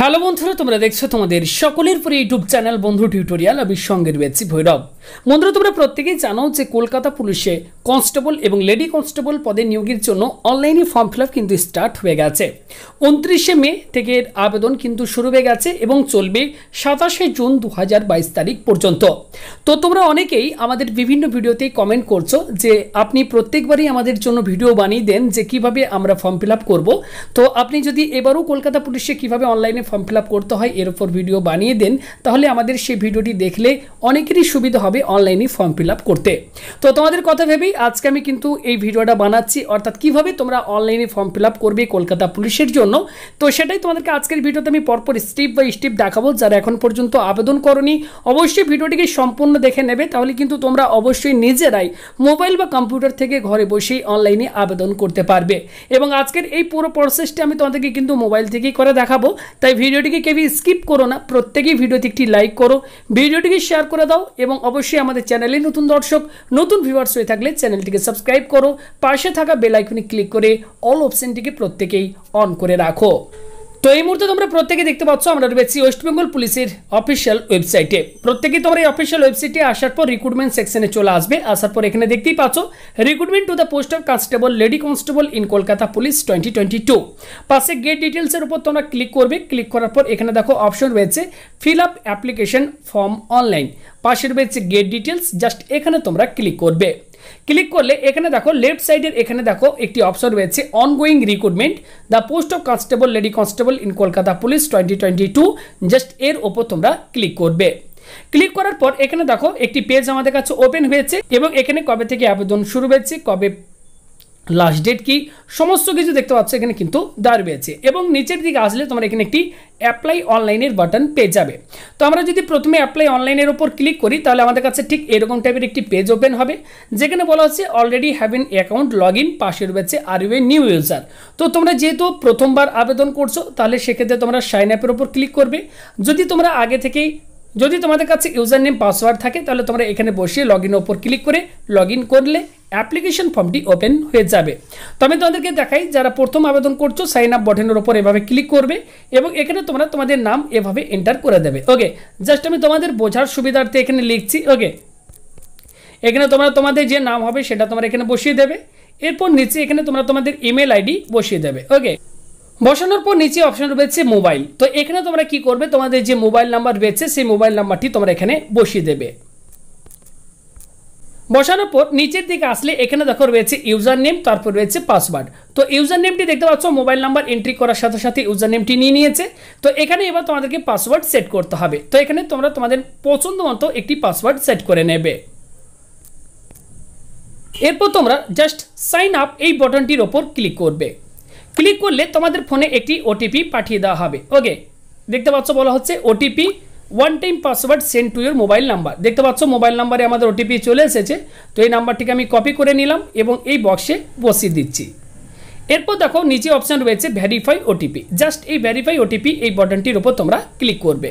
hello বন্ধুরা তোমরা দেখছো তোমাদের সকলের পরে ইউটিউব চ্যানেল বন্ধু টিউটোরিয়াল আমি সঙ্গে রয়েছি ভৈরব বন্ধুরা তোমরা প্রত্যেকেই জানো যে কলকাতা পুলিশে কনস্টেবল এবং লেডি কনস্টেবল পদে নিয়োগের জন্য অনলাইনে ফর্ম ফিল কিন্তু স্টার্ট হয়ে গেছে উনত্রিশে মে থেকে আবেদন কিন্তু শুরু হয়ে গেছে এবং চলবে সাতাশে জুন দু তারিখ পর্যন্ত তো তোমরা অনেকেই আমাদের বিভিন্ন ভিডিওতেই কমেন্ট করছো যে আপনি প্রত্যেকবারই আমাদের জন্য ভিডিও বানিয়ে দেন যে কিভাবে আমরা ফর্ম ফিল করব তো আপনি যদি এবারও কলকাতা পুলিশে কিভাবে অনলাইনে ফর্ম ফিল করতে হয় এর উপর ভিডিও বানিয়ে দেন তাহলে আমাদের সেই ভিডিওটি দেখলে অনেকেরই সুবিধা হবে অনলাইনে ফর্ম ফিল করতে তো তোমাদের কথা ভেবেই আজকে আমি কিন্তু এই ভিডিওটা বানাচ্ছি অর্থাৎ কিভাবে তোমরা অনলাইনে ফর্ম ফিল করবে কলকাতা পুলিশের জন্য তো সেটাই তোমাদেরকে আজকের ভিডিওতে আমি পরপর স্টেপ বাই স্টেপ দেখাবো যারা এখন পর্যন্ত আবেদন করনি অবশ্যই ভিডিওটিকে সম্পূর্ণ দেখে নেবে তাহলে কিন্তু তোমরা অবশ্যই নিজেরাই মোবাইল বা কম্পিউটার থেকে ঘরে বসেই অনলাইনে আবেদন করতে পারবে এবং আজকের এই পুরো প্রসেসটি আমি তোমাদেরকে কিন্তু মোবাইল থেকেই করে দেখাবো তাই তাই ভিডিওটিকে কেবি স্কিপ করো না প্রত্যেকেই ভিডিওতে একটি লাইক করো ভিডিওটিকে শেয়ার করে দাও এবং অবশ্যই আমাদের চ্যানেলে নতুন দর্শক নতুন ভিউয়ার্স হয়ে থাকলে চ্যানেলটিকে সাবস্ক্রাইব করো পাশে থাকা বেলাইকনে ক্লিক করে অল অপশনটিকে প্রত্যেকেই অন করে রাখো তো এই মুহূর্তে তোমরা প্রত্যেকে দেখতে পাচ্ছ আমরা রয়েছি ওয়েস্ট বেঙ্গল পুলিশের অফিসিয়াল ওয়েবসাইটে প্রত্যেকে তোমরা এই অফিসিয়াল ওয়েবসাইটে আসার পর রিক্রুটমেন্ট সেকশনে চলে আসবে আসার পর এখানে দেখতেই পাচ্ছ recruitment to the post of constable lady constable in Kolkata police twenty twenty two পাশে গেট ডিটেলসের উপর তোমরা ক্লিক করবে ক্লিক করার পর এখানে দেখো অপশন রয়েছে fill up application form online পাশে রয়েছে গেট ডিটেলস জাস্ট এখানে তোমরা ক্লিক করবে ক্লিক করলে এখানে দেখো লেফট সাইডের এখানে দেখো একটি অপশন রয়েছে ongoing recruitment the post of constable lady constable in Kolkata police twenty twenty two just এর ওপর তোমরা ক্লিক করবে ক্লিক করার পর এখানে দেখো একটি পেজ আমাদের কাছে ওপেন হয়েছে এবং এখানে কবে থেকে আবেদন শুরু হয়েছে কবে লাস্ট ডেট কি সমস্ত কিছু দেখতে পাচ্ছ এখানে কিন্তু দেওয়া রয়েছে এবং নিচের দিকে আসলে তোমরা এখানে একটি অ্যাপ্লাই অনলাইনের বাটন পেয়ে যাবে তো আমরা যদি প্রথমে অ্যাপ্লাই অনলাইনের ওপর ক্লিক করি তাহলে আমাদের কাছে ঠিক এরকম টাইপের একটি পেজ ওপেন হবে যেখানে বলা হচ্ছে already have an account log in পাশে রয়েছে আর ইউ নিউ ইউজার তো তোমরা যেহেতু প্রথমবার আবেদন করছো তাহলে সেক্ষেত্রে তোমরা সাইন অ্যাপের ওপর ক্লিক করবে যদি তোমরা আগে থেকেই যদি তোমাদের কাছে ইউজার নেম পাসওয়ার্ড থাকে তাহলে তোমরা এখানে বসিয়ে লগ ইনের ওপর ক্লিক করে লগ ইন করলে অ্যাপ্লিকেশন ফর্মটি ওপেন হয়ে যাবে তো আমি তোমাদেরকে দেখাই যারা প্রথম আবেদন করছো সাইন আপ বটনের ওপর এভাবে ক্লিক করবে এবং এখানে তোমরা তোমাদের নাম এভাবে এন্টার করে দেবে ওকে জাস্ট আমি তোমাদের বোঝার সুবিধার্থে এখানে লিখছি ওকে এখানে তোমরা তোমাদের যে নাম হবে সেটা তোমরা এখানে বসিয়ে দেবে এরপর নিচে এখানে তোমরা তোমাদের ইমেল আইডি বসিয়ে দেবে ওকে বসানোর পর নিচে অপশন রয়েছে মোবাইল তো এখানে তোমরা কি করবে তোমাদের যে মোবাইল নাম্বার রয়েছে সেই মোবাইল নাম্বারটি তোমরা এখানে বসিয়ে দেবে বসানোর পর নিচের দিকে আসলে এখানে দেখো রয়েছে ইউজার নেম তারপর রয়েছে পাসওয়ার্ড তো ইউজার নেমটি দেখতে পাচ্ছ মোবাইল নাম্বার এন্ট্রি করার সাথে সাথে ইউজার নেমটি নিয়ে নিয়েছে তো এখানে এবার তোমাদেরকে পাসওয়ার্ড সেট করতে হবে তো এখানে তোমরা তোমাদের পছন্দ মতো একটি পাসওয়ার্ড সেট করে নেবে এরপর তোমরা জাস্ট সাইন আপ এই বটনটির ওপর ক্লিক করবে ক্লিক করলে তোমাদের ফোনে একটি ওটিপি পাঠিয়ে দেওয়া হবে ওকে দেখতে পাচ্ছ বলা হচ্ছে OTP one time password send to your mobile number দেখতে পাচ্ছ মোবাইল নাম্বারে আমাদের ওটিপি চলে এসেছে তো এই নাম্বারটিকে আমি কপি করে নিলাম এবং এই বক্সে বসিয়ে দিচ্ছি এরপর দেখো নিচে অপশান রয়েছে ভ্যারিফাই ওটিপি জাস্ট এই ভ্যারিফাই ওটিপি এই বটনটির ওপর তোমরা ক্লিক করবে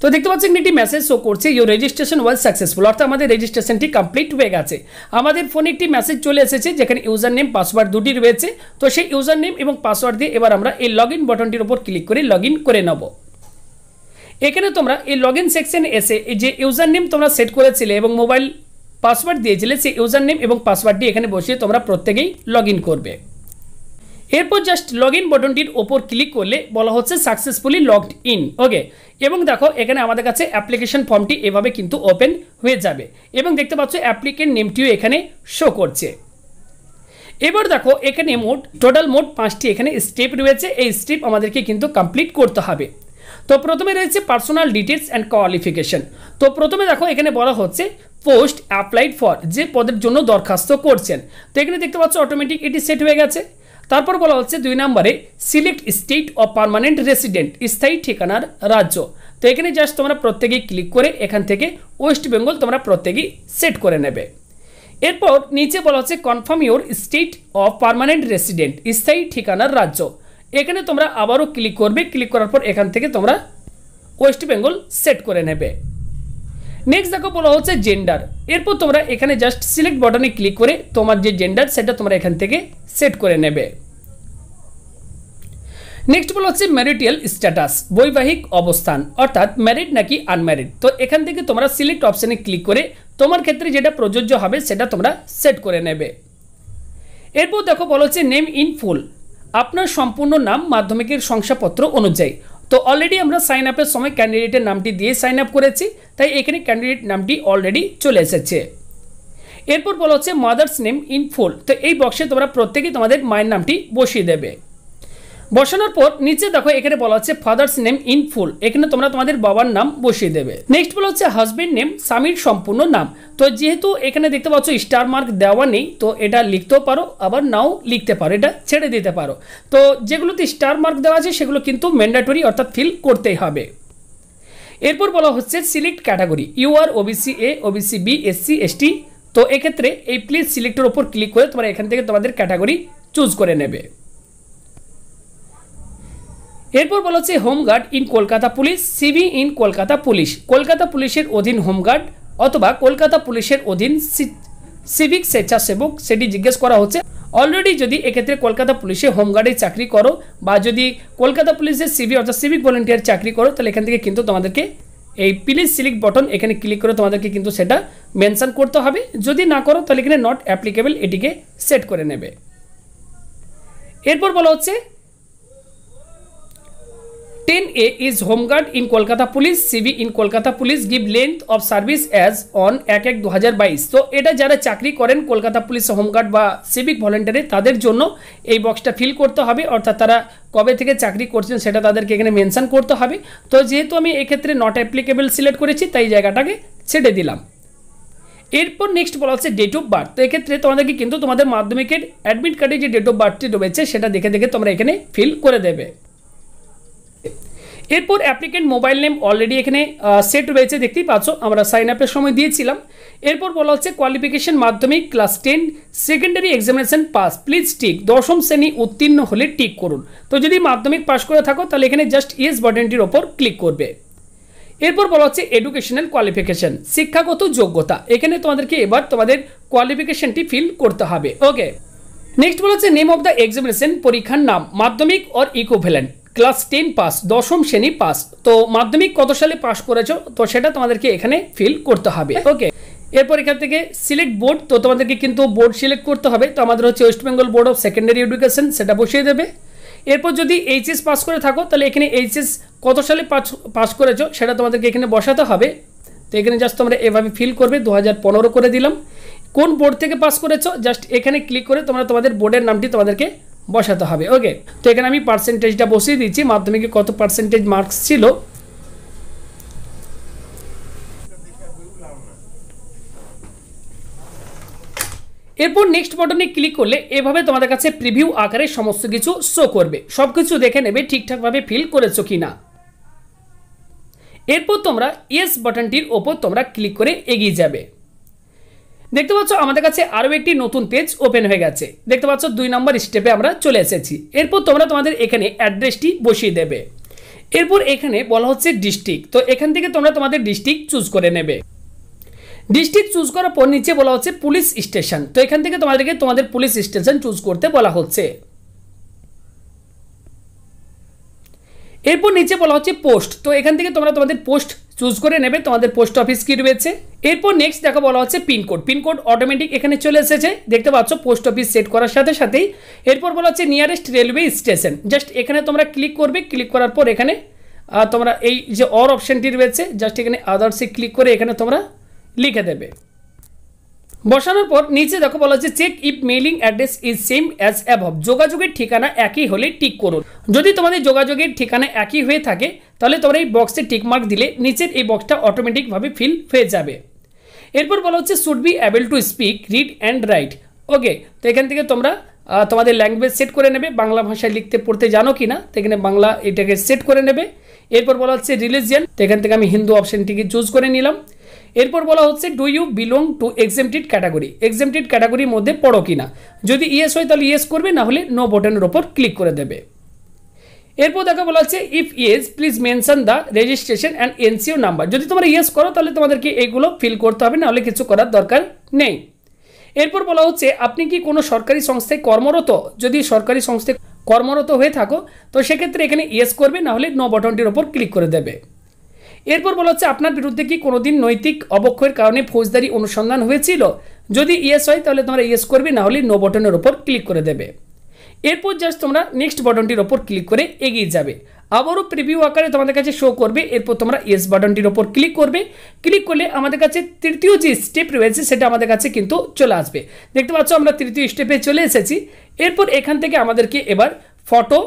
তো দেখতে পাচ্ছেন একটি মেসেজ শো করছে ইউর রেজিস্ট্রেশন ওয়াজ সাকসেসফুল অর্থাৎ আমাদের রেজিস্ট্রেশনটি কমপ্লিট হয়ে গেছে আমাদের ফোনে একটি মেসেজ চলে এসেছে যেখানে ইউজার নেম পাসওয়ার্ড দুটি রয়েছে তো সেই ইউজার নেম এবং পাসওয়ার্ড দিয়ে এবার আমরা এই লগ ইন বটনটির ওপর ক্লিক করে লগ করে নেবো এখানে তোমরা এই লগ ইন সেকশন এসে যে ইউজার নেম তোমরা সেট করেছিলে এবং মোবাইল পাসওয়ার্ড দিয়েছিলে সেই ইউজার নেম এবং পাসওয়ার্ডটি এখানে বসিয়ে তোমরা প্রত্যেকেই লগ করবে এরপর জাস্ট লগ ইন বটনটির ওপর ক্লিক করলে বলা হচ্ছে সাকসেসফুলি লগড ইন ওকে এবং দেখো এখানে আমাদের কাছে অ্যাপ্লিকেশন ফর্মটি এভাবে কিন্তু ওপেন হয়ে যাবে এবং দেখতে পাচ্ছ অ্যাপ্লিকেন্ট নেমটিও এখানে শো করছে এবার দেখো এখানে মোট টোটাল মোট পাঁচটি এখানে স্টেপ রয়েছে এই স্টেপ আমাদেরকে কিন্তু কমপ্লিট করতে হবে তো প্রথমে রয়েছে পার্সোনাল ডিটেলস অ্যান্ড কোয়ালিফিকেশন তো প্রথমে দেখো এখানে বলা হচ্ছে পোস্ট অ্যাপ্লাইড ফর যে পদের জন্য দরখাস্ত করছেন তো এখানে দেখতে পাচ্ছ অটোমেটিক এটি সেট হয়ে গেছে তারপর বলা হচ্ছে দুই নম্বরে select state of permanent resident স্থায়ী ঠিকানার রাজ্য তো এখানে জাস্ট তোমরা প্রত্যেকেই ক্লিক করে এখান থেকে ওয়েস্ট বেঙ্গল তোমরা প্রত্যেকেই সেট করে নেবে এরপর নিচে বলা হচ্ছে confirm your state of permanent resident স্থায়ী ঠিকানার রাজ্য এখানে তোমরা আবারও ক্লিক করবে ক্লিক করার পর এখান থেকে তোমরা ওয়েস্ট বেঙ্গল সেট করে নেবে নেক্সট দেখো বলা হচ্ছে জেন্ডার এরপর তোমরা এখানে জাস্ট সিলেক্ট বটনে ক্লিক করে তোমার যে জেন্ডার সেটা তোমরা এখান থেকে সেট করে নেবে নেক্সট বলা হচ্ছে ম্যারিটিয়াল স্ট্যাটাস বৈবাহিক অবস্থান অর্থাৎ ম্যারিড নাকি আনম্যারিড তো এখান থেকে তোমরা সিলেক্ট অপশানে ক্লিক করে তোমার ক্ষেত্রে যেটা প্রযোজ্য হবে সেটা তোমরা সেট করে নেবে এরপর দেখো বলা হচ্ছে নেম ইন ফুল আপনার সম্পূর্ণ নাম মাধ্যমিকের শংসাপত্র অনুযায়ী তো অলরেডি আমরা সাইন আপের সময় ক্যান্ডিডেটের নামটি দিয়ে সাইন আপ করেছি তাই এখানে ক্যান্ডিডেট নামটি অলরেডি চলে এসেছে এরপর বলা হচ্ছে মাদার্স নেম ইন ফুল তো এই বক্সে তোমরা প্রত্যেকেই তোমাদের মায়ের নামটি বসিয়ে দেবে বসানোর পর নিচে দেখো এখানে বলা হচ্ছে ফাদার্স নেম ইন ফুল এখানে তোমরা তোমাদের বাবার নাম বসিয়ে দেবে নেক্সট বলা হচ্ছে হাজবেন্ড নেম স্বামীর সম্পূর্ণ নাম তো যেহেতু এখানে দেখতে পাচ্ছ স্টার মার্ক দেওয়া নেই তো এটা লিখতেও পারো আবার নাও লিখতে পারো এটা ছেড়ে দিতে পারো তো যেগুলোতে স্টার মার্ক দেওয়া আছে সেগুলো কিন্তু ম্যান্ডাটরি অর্থাৎ ফিল করতেই হবে এরপর বলা হচ্ছে select category U R OBC A OBC B SC ST তো এক্ষেত্রে এই প্লিজ সিলেক্টের ওপর ক্লিক করে তোমরা এখান থেকে তোমাদের ক্যাটাগরি চুজ করে নেবে এরপর বলা হচ্ছে home guard in Kolkata police CB in Kolkata police Kolkata পুলিশের অধীন হোমগার্ড অথবা কলকাতা পুলিশের অধীন সিভিক স্বেচ্ছাসেবক সেটি জিজ্ঞেস করা হচ্ছে অলরেডি যদি এক্ষেত্রে কলকাতা পুলিশে হোমগার্ডে চাকরি করো বা যদি কলকাতা পুলিশের সিভি অর্থাৎ সিভিক ভলেন্টিয়ার চাকরি করো তাহলে এখান থেকে কিন্তু তোমাদেরকে এই প্লিজ সিলিক বটন এখানে ক্লিক করে তোমাদেরকে কিন্তু সেটা মেনশান করতে হবে যদি না করো তাহলে এখানে নট অ্যাপ্লিকেবল এটিকে সেট করে নেবে এরপর বলা হচ্ছে 10A is in Kolkata police Kolkata in Kolkata police give Police of service as on এক এক দু হাজার বাইশ তো এটা যারা চাকরি করেন কলকাতা পুলিশ হোমগার্ড বা সিভিক ভলেন্টিয়ারে তাদের জন্য এই বক্সটা ফিল করতে হবে অর্থাৎ তারা কবে থেকে চাকরি করছেন সেটা তাদেরকে এখানে মেনশান করতে হবে তো যেহেতু আমি এক্ষেত্রে নট অ্যাপ্লিকেবল সিলেক্ট করেছি তাই জায়গাটাকে ছেড়ে দিলাম এরপর নেক্সট বলা হচ্ছে ডেট অফ বার্থ তো এক্ষেত্রে তোমাদেরকে কিন্তু তোমাদের মাধ্যমিকের অ্যাডমিট কার্ডে যে ডেট অফ বার্থটি রয়েছে সেটা দেখে দেখে তোমরা এখানে ফিল করে দেবে এরপর অ্যাপ্লিকেন্ট মোবাইল নেম অলরেডি এখানে সেট রয়েছে দেখতেই পাচ্ছ আমরা সাইন আপের সময় দিয়েছিলাম এরপর বলা হচ্ছে qualification Madhyamik class ten secondary examination pass please tick দশম শ্রেণী উত্তীর্ণ হলে টিক করুন তো যদি মাধ্যমিক পাশ করে থাকো তাহলে এখানে জাস্ট ইয়েস বাটনটির ওপর ক্লিক করবে এরপর বলা হচ্ছে এডুকেশনাল কোয়ালিফিকেশন শিক্ষাগত যোগ্যতা এখানে তোমাদেরকে এবার তোমাদের কোয়ালিফিকেশনটি ফিল করতে হবে ওকে নেক্সট বলা হচ্ছে নেম অফ দ্য এক্সামিনেশান পরীক্ষার নাম Madhyamik or equivalent class ten pass দশম শ্রেণী পাস তো মাধ্যমিক কত সালে পাস করেছো তো সেটা তোমাদেরকে এখানে ফিল করতে হবে ওকে এরপর এখান থেকে সিলেক্ট বোর্ড তো তোমাদেরকে কিন্তু বোর্ড সিলেক্ট করতে হবে তো আমাদের হচ্ছে West Bengal board of secondary education সেটা বসিয়ে দেবে এরপর যদি এইচএস পাস করে থাকো তাহলে এখানে এইচএস কত সালে পাস পাস করেছো সেটা তোমাদেরকে এখানে বসাতে হবে তো এখানে জাস্ট তোমরা এভাবে ফিল করবে দু করে দিলাম কোন বোর্ড থেকে পাস করেছো জাস্ট এখানে ক্লিক করে তোমরা তোমাদের বোর্ডের নামটি তোমাদেরকে বসাতে হবে ওকে তো এখানে আমি পার্সেন্টেজটা বসিয়ে দিচ্ছি মাধ্যমিকে কত পার্সেন্টেজ মার্কস ছিল এরপর নেক্সট বটনে ক্লিক করলে এভাবে তোমাদের কাছে প্রিভিউ আকারে সমস্ত কিছু শো করবে সব কিছু দেখে নেবে ঠিকঠাকভাবে ফিল করেছো কি না এরপর তোমরা ইয়েস বাটনটির ওপর তোমরা ক্লিক করে এগিয়ে যাবে দেখতে পাচ্ছ আমাদের কাছে আরও একটি নতুন পেজ ওপেন হয়ে গেছে দেখতে পাচ্ছ দুই নম্বর স্টেপে আমরা চলে এসেছি এরপর তোমরা তোমাদের এখানে অ্যাড্রেসটি বসিয়ে দেবে এরপর এখানে বলা হচ্ছে ডিস্ট্রিক্ট তো এখান থেকে তোমরা তোমাদের ডিস্ট্রিক্ট চুজ করে নেবে ডিস্ট্রিক্ট চুজ করার পর নিচে বলা হচ্ছে পুলিশ স্টেশন তো এখান থেকে তোমাদেরকে তোমাদের পুলিশ স্টেশন চুজ করতে বলা হচ্ছে এরপর নিচে বলা হচ্ছে পোস্ট তো এখান থেকে তোমরা তোমাদের পোস্ট চুজ করে নেবে তোমাদের পোস্ট অফিস কি রয়েছে এরপর নেক্সট দেখো বলা হচ্ছে পিনকোড পিনকোড অটোমেটিক এখানে চলে এসেছে দেখতে পাচ্ছ পোস্ট অফিস সেট করার সাথে সাথেই এরপর বলা হচ্ছে নিয়ারেস্ট রেলওয়ে স্টেশন জাস্ট এখানে তোমরা ক্লিক করবে ক্লিক করার পর এখানে তোমরা এই যে অর অপশানটি রয়েছে জাস্ট এখানে আদার্সে ক্লিক করে এখানে তোমরা লিখে দেবে বসানোর পর নিচে দেখো বলা হচ্ছে check if mailing address is same as above যোগাযোগের ঠিকানা একই হলে টিক করুন যদি তোমাদের যোগাযোগের ঠিকানা একই হয়ে থাকে তাহলে তোমরা এই বক্সে টিক মার্ক দিলে নিচের এই বক্সটা অটোমেটিকভাবে ফিল হয়ে যাবে এরপর বলা হচ্ছে should be able to speak read and write okay তো এখান থেকে তোমরা তোমাদের ল্যাঙ্গুয়েজ সেট করে নেবে বাংলা ভাষায় লিখতে পড়তে জানো কি না তো এখানে বাংলা এটাকে সেট করে নেবে এরপর বলা হচ্ছে রিলিজিয়ান তো এখান থেকে আমি হিন্দু অপশানটিকে চুজ করে নিলাম এরপর বলা হচ্ছে do you belong to exempted category exempted ক্যাটাগরির মধ্যে পড়ো কি না যদি ইয়েস হয় তাহলে ইয়েস করবে না হলে নো বটনের ওপর ক্লিক করে দেবে এরপর দেখা বলা হচ্ছে if yes please mention the registration and NCO number যদি তোমরা ইয়েস করো তাহলে তোমাদেরকে এইগুলো ফিল করতে হবে নাহলে কিছু করার দরকার নেই এরপর বলা হচ্ছে আপনি কি কোনো সরকারি সংস্থায় কর্মরত যদি সরকারি সংস্থায় কর্মরত হয়ে থাকো তো সেক্ষেত্রে এখানে ইয়েস করবে নাহলে নো বটনটির ওপর ক্লিক করে দেবে এরপর বলা হচ্ছে আপনার বিরুদ্ধে কি কোনোদিন নৈতিক অবক্ষয়ের কারণে ফৌজদারি অনুসন্ধান হয়েছিল যদি ইয়েস হয় তাহলে তোমরা ইয়েস করবে না হলে নো বটনের ওপর ক্লিক করে দেবে এরপর জাস্ট তোমরা নেক্সট বটনটির ওপর ক্লিক করে এগিয়ে যাবে আবারও প্রিভিউ আকারে তোমাদের কাছে শো করবে এরপর তোমরা ইয়েস বাটনটির ওপর ক্লিক করবে ক্লিক করলে আমাদের কাছে তৃতীয় যে স্টেপ রয়েছে সেটা আমাদের কাছে কিন্তু চলে আসবে দেখতে পাচ্ছ আমরা তৃতীয় স্টেপে চলে এসেছি এরপর এখান থেকে আমাদেরকে এবার ফটো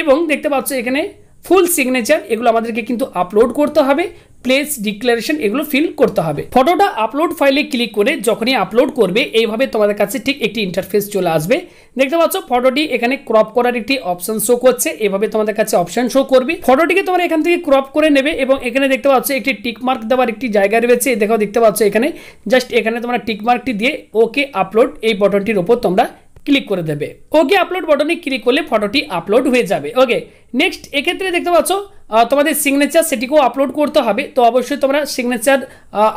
এবং দেখতে পাচ্ছ এখানে ফুল সিগনেচার এগুলো আমাদেরকে কিন্তু আপলোড করতে হবে প্লেস ডিক্লারেশন এগুলো ফিল করতে হবে ফটোটা আপলোড ফাইলে ক্লিক করে যখনই আপলোড করবে এইভাবে তোমাদের কাছে ঠিক একটি ইন্টারফেস চলে আসবে দেখতে পাচ্ছ ফটোটি এখানে ক্রপ করার একটি অপশন শো করছে এভাবে তোমাদের কাছে অপশন শো করবে ফটোটিকে তোমরা এখান থেকে ক্রপ করে নেবে এবং এখানে দেখতে পাচ্ছ একটি টিকমার্ক দেওয়ার একটি জায়গা রয়েছে দেখো দেখতে পাচ্ছ এখানে জাস্ট এখানে তোমরা টিকমার্কটি দিয়ে ওকে আপলোড এই বটনটির ওপর তোমরা ক্লিক করে দেবে ওকে আপলোড বটনে ক্লিক করলে ফটোটি আপলোড হয়ে যাবে ওকে নেক্সট এক্ষেত্রে দেখতে পাচ্ছ তোমাদের সিগনেচার সেটিকেও আপলোড করতে হবে তো অবশ্যই তোমরা সিগনেচার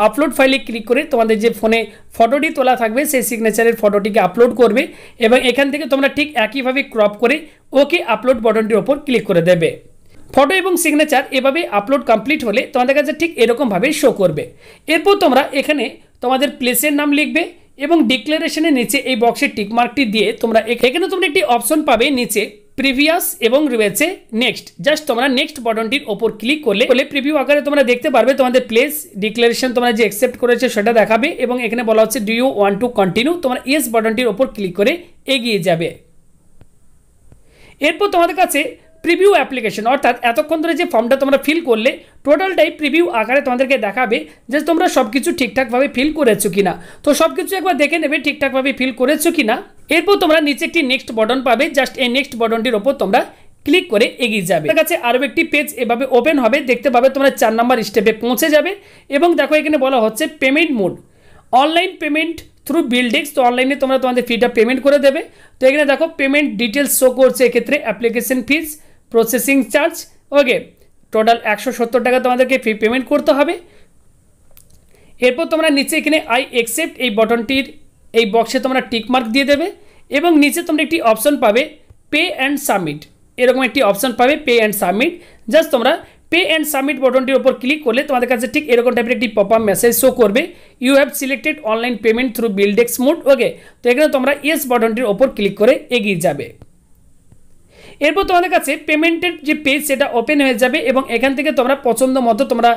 আপলোড ফাইলে ক্লিক করে তোমাদের যে ফোনে ফটোটি তোলা থাকবে সেই সিগনেচারের ফটোটিকে আপলোড করবে এবং এখান থেকে তোমরা ঠিক একইভাবে ক্রপ করে ওকে আপলোড বটনটির ওপর ক্লিক করে দেবে ফটো এবং সিগনেচার এভাবে আপলোড কমপ্লিট হলে তোমাদের কাছে ঠিক এরকমভাবে শো করবে এরপর তোমরা এখানে তোমাদের প্লেসের নাম লিখবে এবং ডিক্লারেশনের নিচে এই বক্সের টিকমার্কটি দিয়ে তোমরা এখানে তোমরা একটি অপশন পাবে নিচে প্রিভিয়াস এবং রয়েছে নেক্সট জাস্ট তোমরা নেক্সট বটনটির ওপর ক্লিক করলে বলে প্রিভিউ আকারে তোমরা দেখতে পারবে তোমাদের প্লেস ডিক্লারেশন তোমরা যে অ্যাকসেপ্ট করেছে সেটা দেখাবে এবং এখানে বলা হচ্ছে do you want to continue তোমরা ইয়েস বটনটির ওপর ক্লিক করে এগিয়ে যাবে এরপর তোমাদের কাছে প্রিভিউ অ্যাপ্লিকেশন অর্থাৎ এতক্ষণ ধরে যে ফর্মটা তোমরা ফিল করলে টোটালটাই প্রিভিউ আকারে তোমাদেরকে দেখাবে যে তোমরা সব কিছু ঠিকঠাকভাবে ফিল করেছো কিনা তো সব কিছু একবার দেখে নেবে ঠিকঠাকভাবে ফিল করেছো কি না এরপর তোমরা নিচে একটি নেক্সট বটন পাবে জাস্ট এই নেক্সট বটনটির ওপর তোমরা ক্লিক করে এগিয়ে যাবে তার কাছে আরও একটি পেজ এভাবে ওপেন হবে দেখতে পাবে তোমরা চার নম্বর স্টেপে পৌঁছে যাবে এবং দেখো এখানে বলা হচ্ছে payment mode online payment through BillDesk তো অনলাইনে তোমরা তোমাদের ফিটা পেমেন্ট করে দেবে তো এখানে দেখো পেমেন্ট ডিটেলস শো করছে এক্ষেত্রে application fees processing charge okay total একশো সত্তর টাকা তোমাদেরকে পেমেন্ট করতে হবে এরপর তোমরা নিচে এখানে আই অ্যাকসেপ্ট এই বটনটির এই বক্সে তোমরা টিকমার্ক দিয়ে দেবে এবং নিচে তোমরা একটি অপশন পাবে পে অ্যান্ড সাবমিট এরকম একটি অপশন পাবে পে অ্যান্ড সাবমিট জাস্ট তোমরা পে অ্যান্ড সাবমিট বটনটির ওপর ক্লিক করলে তোমাদের কাছে ঠিক এরকম টাইপের একটি পপ মেসেজ শো করবে you have selected online payment through BillDesk mode okay তো এখানে তোমরা ইয়েস বটনটির ওপর ক্লিক করে এগিয়ে যাবে এরপর তোমাদের কাছে পেমেন্টের যে পেজ সেটা ওপেন হয়ে যাবে এবং এখান থেকে তোমরা পছন্দ মতো তোমরা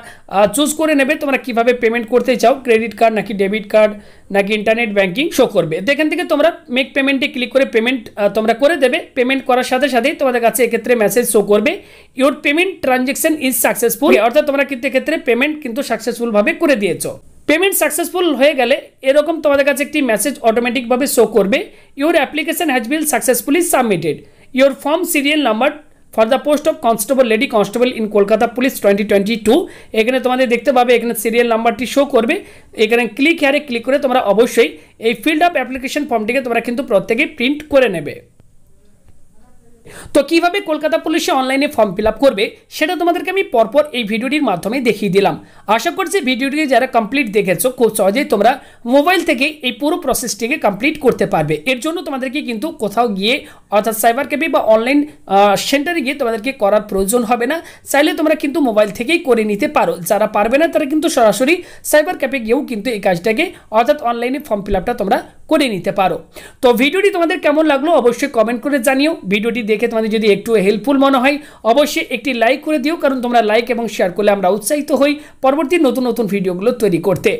চুজ করে নেবে তোমরা কিভাবে পেমেন্ট করতে চাও ক্রেডিট কার্ড নাকি ডেবিট কার্ড নাকি ইন্টারনেট ব্যাঙ্কিং শো করবে তো এখান থেকে তোমরা মেক পেমেন্টে ক্লিক করে পেমেন্ট তোমরা করে দেবে পেমেন্ট করার সাথে সাথেই তোমাদের কাছে এক্ষেত্রে মেসেজ শো করবে your payment transaction is successful অর্থাৎ তোমরা কিন্তু এক্ষেত্রে পেমেন্ট কিন্তু সাকসেসফুলভাবে করে দিয়েছো পেমেন্ট সাকসেসফুল হয়ে গেলে এরকম তোমাদের কাছে একটি মেসেজ অটোমেটিকভাবে শো করবে your application has been successfully submitted your form serial number for the post of constable lady constable in Kolkata police twenty twenty two এখানে তোমাদের দেখতে পাবে এখানে সিরিয়াল নাম্বারটি শো করবে এখানে ক্লিক হেয়ারে ক্লিক করে তোমরা অবশ্যই এই ফিল্ড আপ অ্যাপ্লিকেশন ফর্মটিকে তোমরা কিন্তু প্রত্যেকেই প্রিন্ট করে নেবে তো কিভাবে কলকাতা পুলিশে অনলাইনে ফর্ম ফিল করবে সেটা তোমাদেরকে আমি পরপর এই ভিডিওটির মাধ্যমে দেখিয়ে দিলাম আশা করছি ভিডিওটিকে যারা কমপ্লিট দেখেছো খুব সহজেই তোমরা মোবাইল থেকে এই পুরো প্রসেসটিকে কমপ্লিট করতে পারবে এর জন্য তোমাদেরকে কিন্তু কোথাও গিয়ে অর্থাৎ সাইবার ক্যাফে বা অনলাইন সেন্টারে গিয়ে তোমাদেরকে করার প্রয়োজন হবে না চাইলে তোমরা কিন্তু মোবাইল থেকেই করে নিতে পারো যারা পারবে না তারা কিন্তু সরাসরি সাইবার ক্যাফে গিয়েও কিন্তু এই কাজটাকে অর্থাৎ অনলাইনে ফর্ম ফিল তোমরা করে নিতে পারো তো ভিডিওটি তোমাদের কেমন লাগলো অবশ্যই কমেন্ট করে জানিও ভিডিওটি দেখে তোমাদের যদি একটু হেল্পফুল মনে হয় অবশ্যই একটি লাইক করে দিও কারণ তোমরা লাইক এবং শেয়ার করলে আমরা উৎসাহিত হই পরবর্তী নতুন নতুন ভিডিওগুলো তৈরি করতে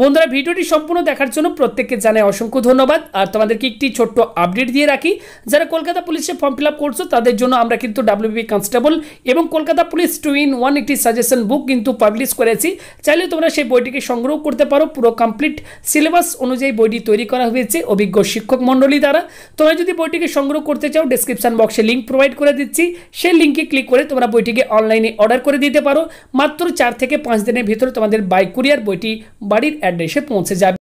বন্ধুরা ভিডিওটি সম্পূর্ণ দেখার জন্য প্রত্যেককে জানাই অসংখ্য ধন্যবাদ আর তোমাদেরকে একটি ছোট্ট আপডেট দিয়ে রাখি যারা কলকাতা পুলিশে ফর্ম ফিল আপ করছো তাদের জন্য আমরা কিন্তু ডাব্লিউবি কনস্টেবল এবং Kolkata police two in one একটি সাজেশন বুক কিন্তু পাবলিশ করেছি চাইলে তোমরা সেই বইটিকে সংগ্রহ করতে পারো পুরো কমপ্লিট সিলেবাস অনুযায়ী বইটি তৈরি করা হয়েছে অভিজ্ঞ শিক্ষক মণ্ডলী দ্বারা তোমরা যদি বইটিকে সংগ্রহ করতে চাও ডিসক্রিপশান বক্সে লিঙ্ক প্রোভাইড করে দিচ্ছি সেই লিঙ্কে ক্লিক করে তোমরা বইটিকে অনলাইনে অর্ডার করে দিতে পারো মাত্র চার থেকে পাঁচ দিনের ভিতরে তোমাদের বাইক কুরিয়ার বইটি বাড়ি बड़ी एड्रेस पहुंच से जाए